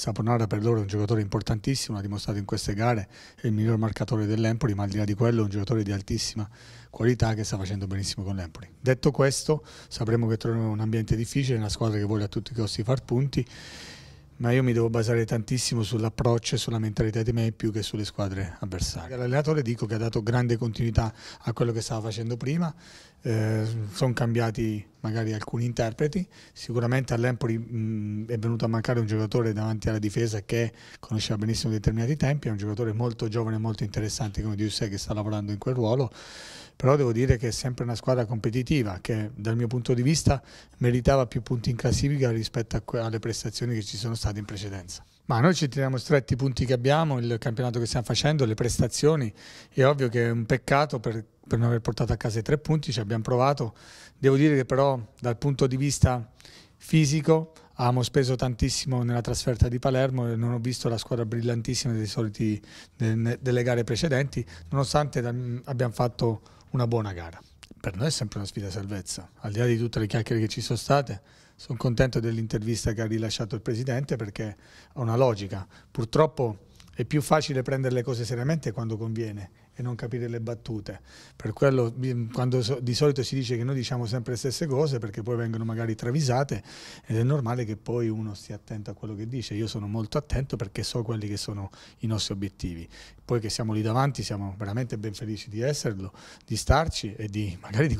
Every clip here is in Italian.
Saponara per loro è un giocatore importantissimo, ha dimostrato in queste gare, è il miglior marcatore dell'Empoli, ma al di là di quello è un giocatore di altissima qualità che sta facendo benissimo con l'Empoli. Detto questo, sapremo che troveremo un ambiente difficile, una squadra che vuole a tutti i costi far punti ma io mi devo basare tantissimo sull'approccio e sulla mentalità di me più che sulle squadre avversarie. L'allenatore dico che ha dato grande continuità a quello che stava facendo prima, eh, sono cambiati magari alcuni interpreti, sicuramente all'Empoli mh, mm, è venuto a mancare un giocatore davanti alla difesa che conosceva benissimo determinati tempi, è un giocatore molto giovane e molto interessante come Diusse che sta lavorando in quel ruolo però devo dire che è sempre una squadra competitiva che dal mio punto di vista meritava più punti in classifica rispetto alle prestazioni che ci sono state in precedenza. Ma noi ci teniamo stretti i punti che abbiamo, il campionato che stiamo facendo, le prestazioni, è ovvio che è un peccato per, per non aver portato a casa i tre punti, ci abbiamo provato, devo dire che però dal punto di vista fisico Abbiamo speso tantissimo nella trasferta di Palermo e non ho visto la squadra brillantissima soliti, delle gare precedenti, nonostante abbiamo fatto una buona gara. Per noi è sempre una sfida salvezza, al di là di tutte le chiacchiere che ci sono state, sono contento dell'intervista che ha rilasciato il Presidente perché ha una logica. Purtroppo è più facile prendere le cose seriamente quando conviene e non capire le battute. Per quello mm, quando so, di solito si dice che noi diciamo sempre le stesse cose perché poi vengono magari travisate ed è normale che poi uno stia attento a quello che dice. Io sono molto attento perché so quelli che sono i nostri obiettivi. Poi che siamo lì davanti siamo veramente ben felici di esserlo, di starci e di magari di,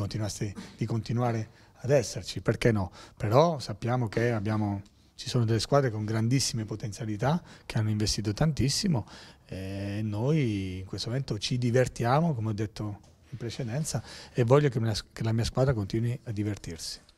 di continuare ad esserci, perché no? Però sappiamo che abbiamo ci sono delle squadre con grandissime potenzialità che hanno investito tantissimo e noi in questo momento ci divertiamo, come ho detto in precedenza, e voglio che la mia squadra continui a divertirsi.